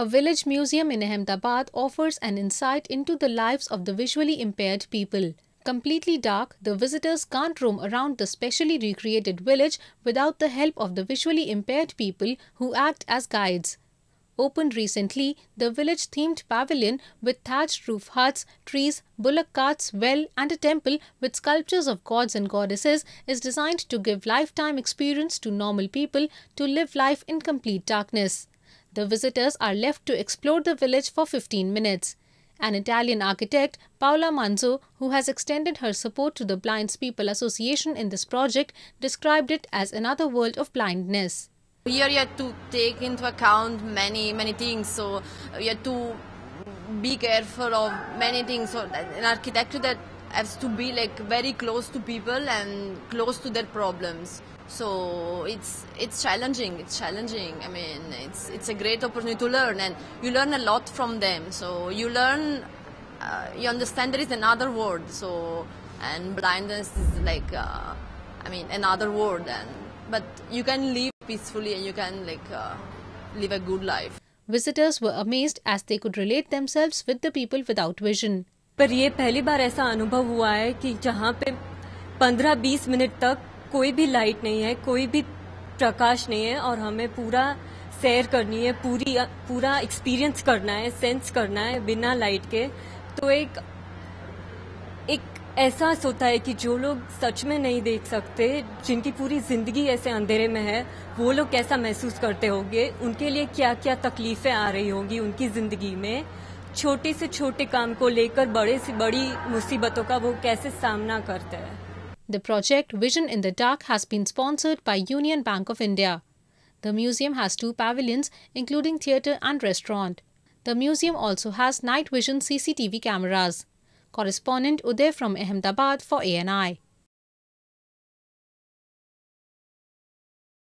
A village museum in Ahmedabad offers an insight into the lives of the visually impaired people. Completely dark, the visitors can't roam around the specially recreated village without the help of the visually impaired people who act as guides. Opened recently, the village themed pavilion with thatched roof huts, trees, bullock carts, well, and a temple with sculptures of gods and goddesses is designed to give lifetime experience to normal people to live life in complete darkness. The visitors are left to explore the village for 15 minutes. An Italian architect, Paola Manzo, who has extended her support to the Blinds People Association in this project, described it as another world of blindness. We are yet to take into account many, many things, so we have to be careful of many things. So, an architecture that has to be like very close to people and close to their problems so it's it's challenging it's challenging i mean it's it's a great opportunity to learn and you learn a lot from them so you learn uh, you understand there is another world so and blindness is like uh, i mean another world and but you can live peacefully and you can like uh, live a good life visitors were amazed as they could relate themselves with the people without vision पर यह पहली बार ऐसा अनुभव हुआ है कि जहाँ पे 15-20 मिनट तक कोई भी लाइट नहीं है कोई भी प्रकाश नहीं है और हमें पूरा सैर करनी है पूरी पूरा एक्सपीरियंस करना है सेंस करना है बिना लाइट के तो एक एक एहसास होता है कि जो लोग सच में नहीं देख सकते जिनकी पूरी ज़िंदगी ऐसे अंधेरे में है वो लोग कैसा महसूस करते होंगे उनके लिए क्या क्या तकलीफ़ें आ रही होंगी उनकी ज़िंदगी में छोटे से छोटे काम को लेकर बड़े से बड़ी मुसीबतों का वो कैसे सामना करते हैं the project Vision in the Dark has been sponsored by Union Bank of India the museum has two pavilions including theatre and restaurant the museum also has night vision C C T cameras correspondent Uday from Ahmedabad for A N I